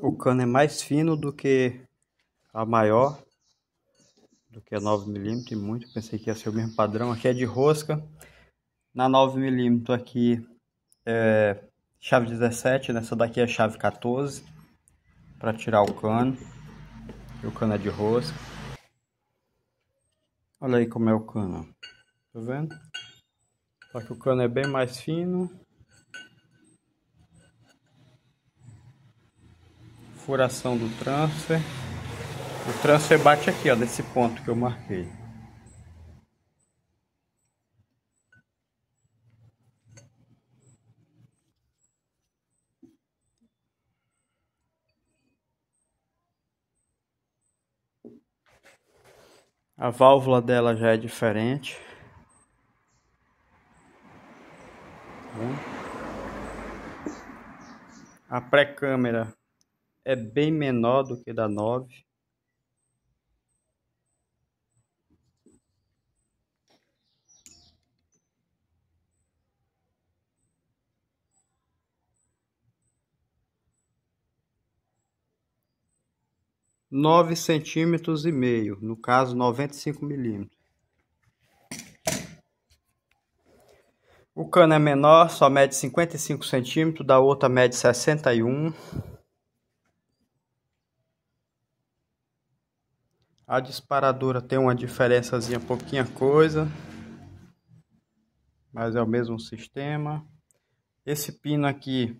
O cano é mais fino do que a maior, do que a 9mm e muito. Pensei que ia ser o mesmo padrão. Aqui é de rosca. Na 9mm aqui é chave 17, nessa daqui é chave 14 para tirar o cano. E o cano é de rosca. Olha aí como é o cano. Tá vendo? Só que o cano é bem mais fino furação do transfer. O transfer bate aqui, ó, nesse ponto que eu marquei. A válvula dela já é diferente. Tá A pré-câmera é bem menor do que da 9. Nove centímetros e meio, no caso noventa e cinco milímetros. O cano é menor, só mede 55 centímetros, da outra mede 61 A disparadora tem uma diferençazinha, pouquinha coisa, mas é o mesmo sistema. Esse pino aqui,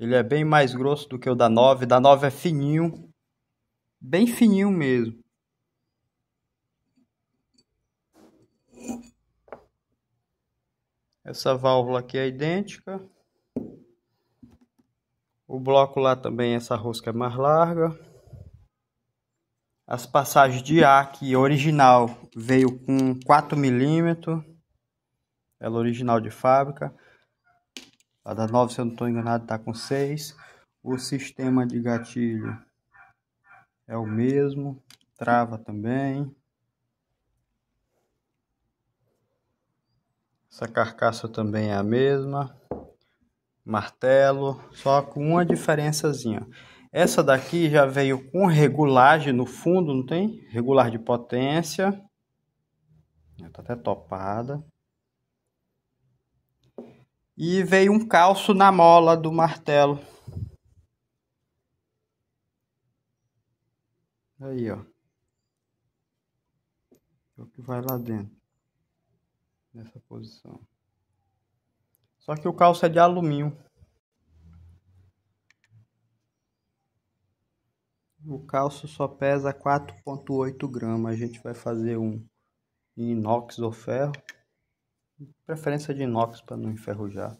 ele é bem mais grosso do que o da 9, da 9 é fininho, bem fininho mesmo. Essa válvula aqui é idêntica. O bloco lá também, essa rosca é mais larga. As passagens de ar que original veio com 4 milímetros. Ela é original de fábrica. A da 9, se eu não estou enganado, está com 6. O sistema de gatilho é o mesmo. Trava também. Essa carcaça também é a mesma. Martelo, só com uma diferençazinha. Essa daqui já veio com regulagem no fundo, não tem? Regular de potência. está até topada. E veio um calço na mola do martelo. Aí, ó. É o que vai lá dentro. Nessa posição. Só que o calço é de alumínio. O cálcio só pesa 4,8 gramas. A gente vai fazer um inox ou ferro. Preferência de inox para não enferrujar.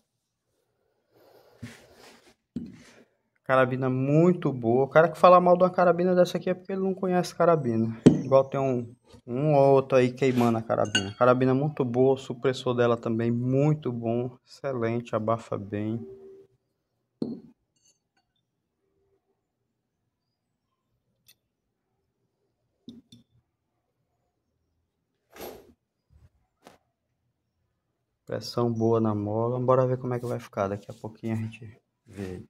Carabina muito boa. O cara que fala mal de uma carabina dessa aqui é porque ele não conhece carabina. Igual tem um, um ou outro aí queimando a carabina. Carabina muito boa. O supressor dela também muito bom. Excelente. Abafa bem. Pressão boa na mola. Bora ver como é que vai ficar. Daqui a pouquinho a gente vê.